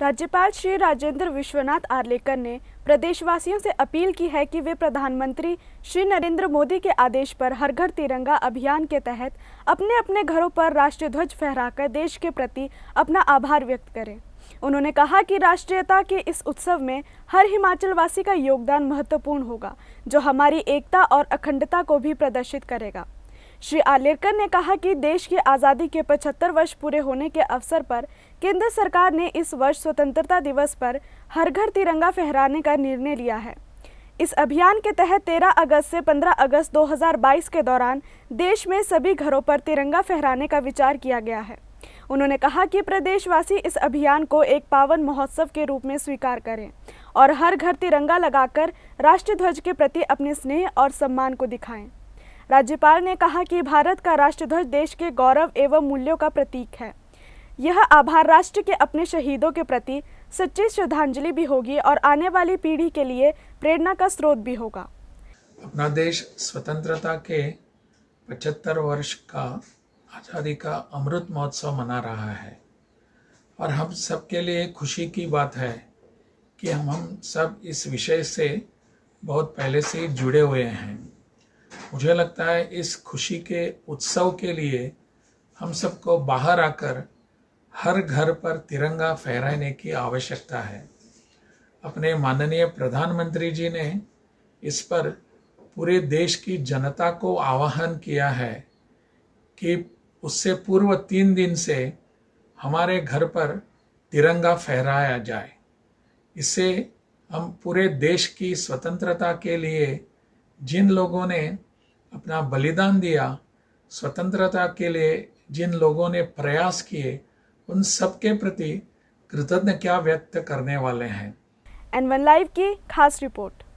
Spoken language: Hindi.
राज्यपाल श्री राजेंद्र विश्वनाथ आर्लेकर ने प्रदेशवासियों से अपील की है कि वे प्रधानमंत्री श्री नरेंद्र मोदी के आदेश पर हर घर तिरंगा अभियान के तहत अपने अपने घरों पर राष्ट्रीय ध्वज फहराकर देश के प्रति अपना आभार व्यक्त करें उन्होंने कहा कि राष्ट्रीयता के इस उत्सव में हर हिमाचलवासी का योगदान महत्वपूर्ण होगा जो हमारी एकता और अखंडता को भी प्रदर्शित करेगा श्री आलेरकर ने कहा कि देश की आज़ादी के 75 वर्ष पूरे होने के अवसर पर केंद्र सरकार ने इस वर्ष स्वतंत्रता दिवस पर हर घर तिरंगा फहराने का निर्णय लिया है इस अभियान के तहत 13 अगस्त से 15 अगस्त 2022 के दौरान देश में सभी घरों पर तिरंगा फहराने का विचार किया गया है उन्होंने कहा कि प्रदेशवासी इस अभियान को एक पावन महोत्सव के रूप में स्वीकार करें और हर घर तिरंगा लगाकर राष्ट्रीय ध्वज के प्रति अपने स्नेह और सम्मान को दिखाएं राज्यपाल ने कहा कि भारत का राष्ट्रध्वज देश के गौरव एवं मूल्यों का प्रतीक है यह आभार राष्ट्र के अपने शहीदों के प्रति सच्ची श्रद्धांजलि भी होगी और आने वाली पीढ़ी के लिए प्रेरणा का स्रोत भी होगा अपना देश स्वतंत्रता के 75 वर्ष का आज़ादी का अमृत महोत्सव मना रहा है और हम सबके लिए खुशी की बात है कि हम हम सब इस विषय से बहुत पहले से जुड़े हुए हैं मुझे लगता है इस खुशी के उत्सव के लिए हम सबको बाहर आकर हर घर पर तिरंगा फहराने की आवश्यकता है अपने माननीय प्रधानमंत्री जी ने इस पर पूरे देश की जनता को आह्वान किया है कि उससे पूर्व तीन दिन से हमारे घर पर तिरंगा फहराया जाए इससे हम पूरे देश की स्वतंत्रता के लिए जिन लोगों ने अपना बलिदान दिया स्वतंत्रता के लिए जिन लोगों ने प्रयास किए उन सब के प्रति कृतज्ञ क्या व्यक्त करने वाले हैं एंड वन लाइव की खास रिपोर्ट